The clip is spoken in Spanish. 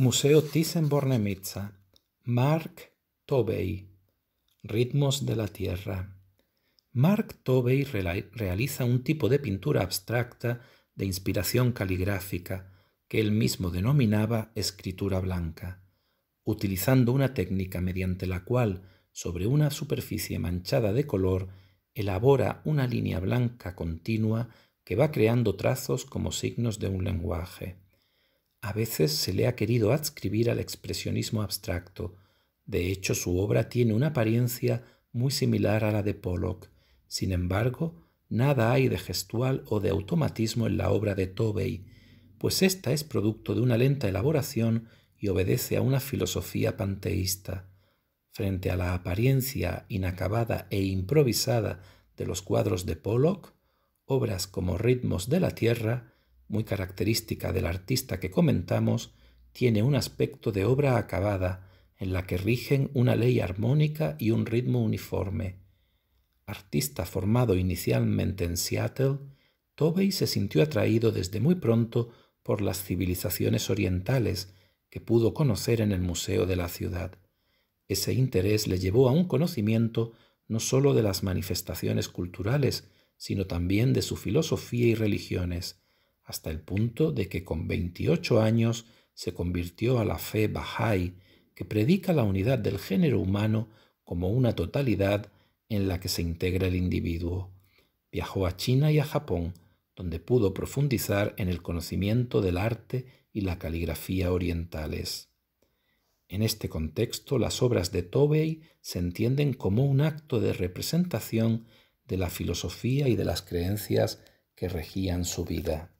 Museo Thyssen-Bornemisza, Mark Tobey, Ritmos de la Tierra. Mark Tobey realiza un tipo de pintura abstracta de inspiración caligráfica que él mismo denominaba escritura blanca, utilizando una técnica mediante la cual, sobre una superficie manchada de color, elabora una línea blanca continua que va creando trazos como signos de un lenguaje. A veces se le ha querido adscribir al expresionismo abstracto. De hecho, su obra tiene una apariencia muy similar a la de Pollock. Sin embargo, nada hay de gestual o de automatismo en la obra de Tobey, pues ésta es producto de una lenta elaboración y obedece a una filosofía panteísta. Frente a la apariencia inacabada e improvisada de los cuadros de Pollock, obras como Ritmos de la Tierra muy característica del artista que comentamos, tiene un aspecto de obra acabada en la que rigen una ley armónica y un ritmo uniforme. Artista formado inicialmente en Seattle, Tobey se sintió atraído desde muy pronto por las civilizaciones orientales que pudo conocer en el museo de la ciudad. Ese interés le llevó a un conocimiento no sólo de las manifestaciones culturales, sino también de su filosofía y religiones, hasta el punto de que con 28 años se convirtió a la fe Bahá'í, que predica la unidad del género humano como una totalidad en la que se integra el individuo. Viajó a China y a Japón, donde pudo profundizar en el conocimiento del arte y la caligrafía orientales. En este contexto, las obras de Tobey se entienden como un acto de representación de la filosofía y de las creencias que regían su vida.